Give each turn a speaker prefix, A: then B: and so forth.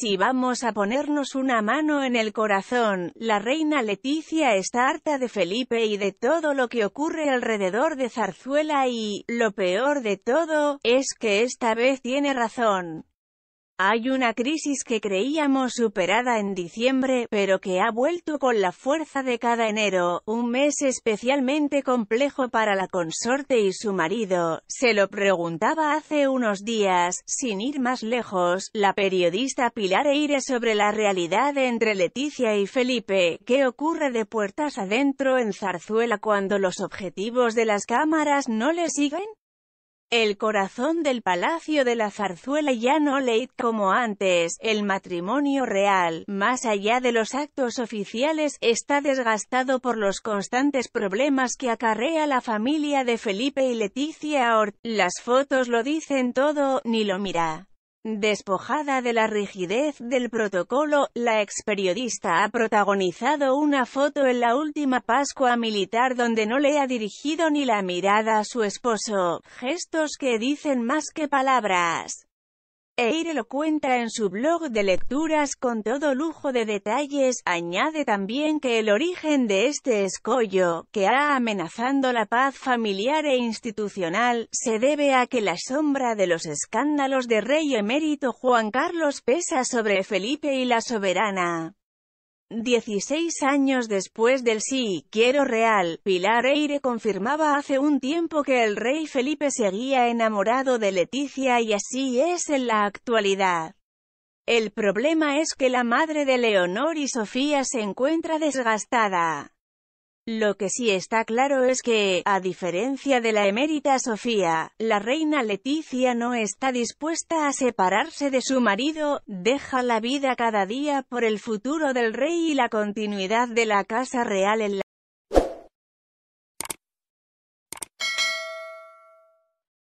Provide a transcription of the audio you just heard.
A: Si vamos a ponernos una mano en el corazón, la reina Leticia está harta de Felipe y de todo lo que ocurre alrededor de Zarzuela y, lo peor de todo, es que esta vez tiene razón. Hay una crisis que creíamos superada en diciembre, pero que ha vuelto con la fuerza de cada enero, un mes especialmente complejo para la consorte y su marido, se lo preguntaba hace unos días, sin ir más lejos, la periodista Pilar Eire sobre la realidad entre Leticia y Felipe, qué ocurre de puertas adentro en Zarzuela cuando los objetivos de las cámaras no le siguen. El corazón del Palacio de la Zarzuela ya no leid como antes, el matrimonio real, más allá de los actos oficiales, está desgastado por los constantes problemas que acarrea la familia de Felipe y Leticia Hort. Las fotos lo dicen todo, ni lo mira. Despojada de la rigidez del protocolo, la ex periodista ha protagonizado una foto en la última Pascua militar donde no le ha dirigido ni la mirada a su esposo, gestos que dicen más que palabras. Eire lo cuenta en su blog de lecturas con todo lujo de detalles, añade también que el origen de este escollo, que ha amenazando la paz familiar e institucional, se debe a que la sombra de los escándalos de rey emérito Juan Carlos pesa sobre Felipe y la soberana. 16 años después del sí, quiero real, Pilar Eire confirmaba hace un tiempo que el rey Felipe seguía enamorado de Leticia y así es en la actualidad. El problema es que la madre de Leonor y Sofía se encuentra desgastada. Lo que sí está claro es que, a diferencia de la emérita Sofía, la reina Leticia no está dispuesta a separarse de su marido, deja la vida cada día por el futuro del rey y la continuidad de la casa real en la